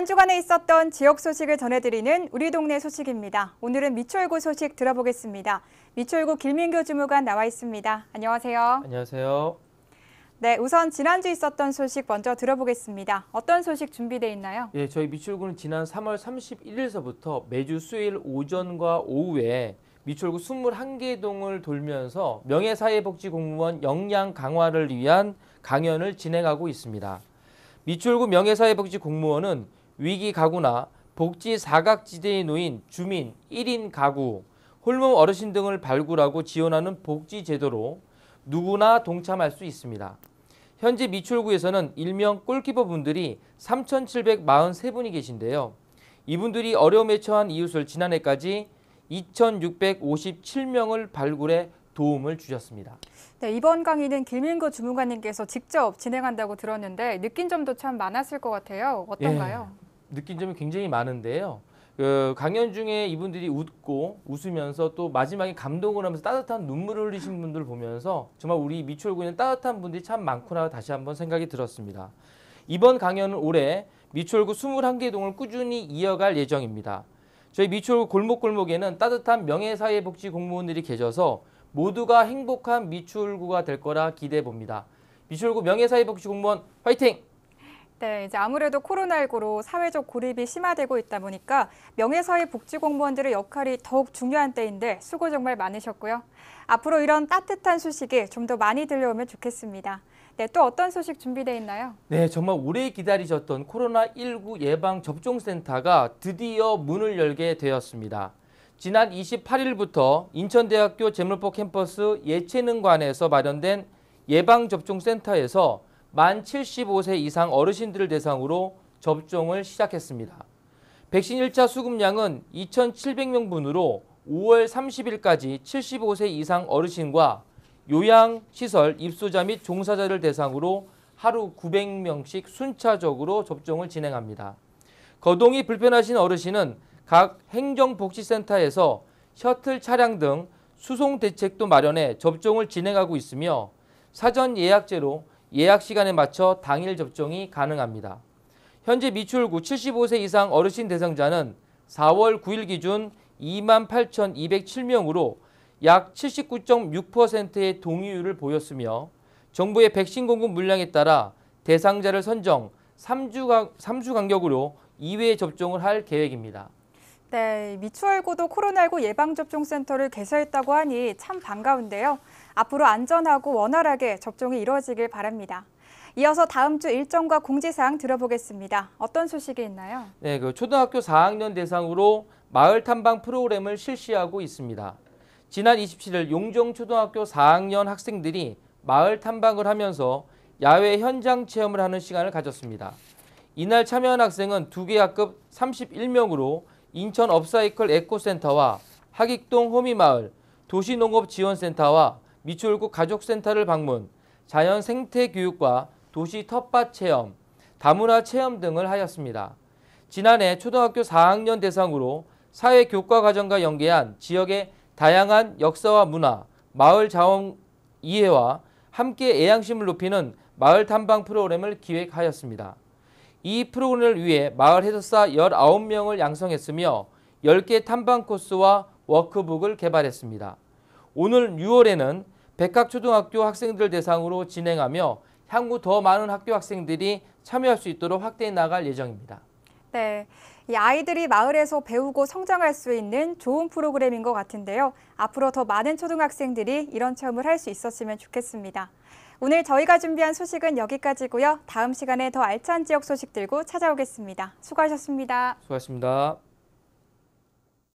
한 주간에 있었던 지역 소식을 전해드리는 우리 동네 소식입니다. 오늘은 미추홀구 소식 들어보겠습니다. 미추홀구 길민교 주무관 나와 있습니다. 안녕하세요. 안녕하세요. 네, 우선 지난주 있었던 소식 먼저 들어보겠습니다. 어떤 소식 준비되어 있나요? 예, 저희 미추홀구는 지난 3월 31일서부터 매주 수요일 오전과 오후에 미추홀구 21개 동을 돌면서 명예사회복지공무원 역량 강화를 위한 강연을 진행하고 있습니다. 미추홀구 명예사회복지 공무원은 위기 가구나 복지 사각지대에 놓인 주민 1인 가구, 홀몸 어르신 등을 발굴하고 지원하는 복지 제도로 누구나 동참할 수 있습니다. 현재 미출구에서는 일명 골키퍼분들이 3,743분이 계신데요. 이분들이 어려움에 처한 이웃을 지난해까지 2,657명을 발굴해 도움을 주셨습니다. 네, 이번 강의는 길민구 주무관님께서 직접 진행한다고 들었는데 느낀 점도 참 많았을 것 같아요. 어떤가요? 예. 느낀 점이 굉장히 많은데요. 그 강연 중에 이분들이 웃고 웃으면서 또 마지막에 감동을 하면서 따뜻한 눈물을 흘리신 분들 보면서 정말 우리 미추홀구에는 따뜻한 분들이 참 많구나 다시 한번 생각이 들었습니다. 이번 강연은 올해 미추홀구 21개 동을 꾸준히 이어갈 예정입니다. 저희 미추홀구 골목골목에는 따뜻한 명예사회복지 공무원들이 계셔서 모두가 행복한 미추홀구가 될 거라 기대해 봅니다. 미추홀구 명예사회복지 공무원 화이팅! 네, 이제 아무래도 코로나19로 사회적 고립이 심화되고 있다 보니까 명예사회 복지공무원들의 역할이 더욱 중요한 때인데 수고 정말 많으셨고요. 앞으로 이런 따뜻한 소식이 좀 더 많이 들려오면 좋겠습니다. 네, 또 어떤 소식 준비되어 있나요? 네, 정말 오래 기다리셨던 코로나19 예방 접종센터가 드디어 문을 열게 되었습니다. 지난 28일부터 인천대학교 재물포 캠퍼스 예체능관에서 마련된 예방접종센터에서 만 75세 이상 어르신들을 대상으로 접종을 시작했습니다. 백신 1차 수급량은 2,700명분으로 5월 30일까지 75세 이상 어르신과 요양시설 입소자 및 종사자를 대상으로 하루 900명씩 순차적으로 접종을 진행합니다. 거동이 불편하신 어르신은 각 행정복지센터에서 셔틀 차량 등 수송 대책도 마련해 접종을 진행하고 있으며 사전 예약제로 예약 시간에 맞춰 당일 접종이 가능합니다. 현재 미출구 75세 이상 어르신 대상자는 4월 9일 기준 28,207명으로 약 79.6%의 동의율을 보였으며 정부의 백신 공급 물량에 따라 대상자를 선정 3주, 간, 3주 간격으로 2회 접종을 할 계획입니다. 네, 미추홀고도 코로나19 예방접종센터를 개설했다고 하니 참 반가운데요. 앞으로 안전하고 원활하게 접종이 이루어지길 바랍니다. 이어서 다음 주 일정과 공지사항 들어보겠습니다. 어떤 소식이 있나요? 네, 그 초등학교 4학년 대상으로 마을 탐방 프로그램을 실시하고 있습니다. 지난 27일 용정초등학교 4학년 학생들이 마을 탐방을 하면서 야외 현장 체험을 하는 시간을 가졌습니다. 이날 참여한 학생은 두 개 학급 31명으로 인천 업사이클 에코센터와 하익동 호미마을 도시농업지원센터와 미추홀구 가족센터를 방문, 자연 생태 교육과 도시 텃밭 체험, 다문화 체험 등을 하였습니다. 지난해 초등학교 4학년 대상으로 사회 교과 과정과 연계한 지역의 다양한 역사와 문화, 마을 자원 이해와 함께 애양심을 높이는 마을 탐방 프로그램을 기획하였습니다. 이 프로그램을 위해 마을 해설사 19명을 양성했으며 10개 탐방 코스와 워크북을 개발했습니다. 오늘 6월에는 백학초등학교 학생들 대상으로 진행하며 향후 더 많은 학교 학생들이 참여할 수 있도록 확대해 나갈 예정입니다. 네. 이 아이들이 마을에서 배우고 성장할 수 있는 좋은 프로그램인 것 같은데요. 앞으로 더 많은 초등학생들이 이런 체험을 할 수 있었으면 좋겠습니다. 오늘 저희가 준비한 소식은 여기까지고요. 다음 시간에 더 알찬 지역 소식 들고 찾아오겠습니다. 수고하셨습니다. 수고하셨습니다.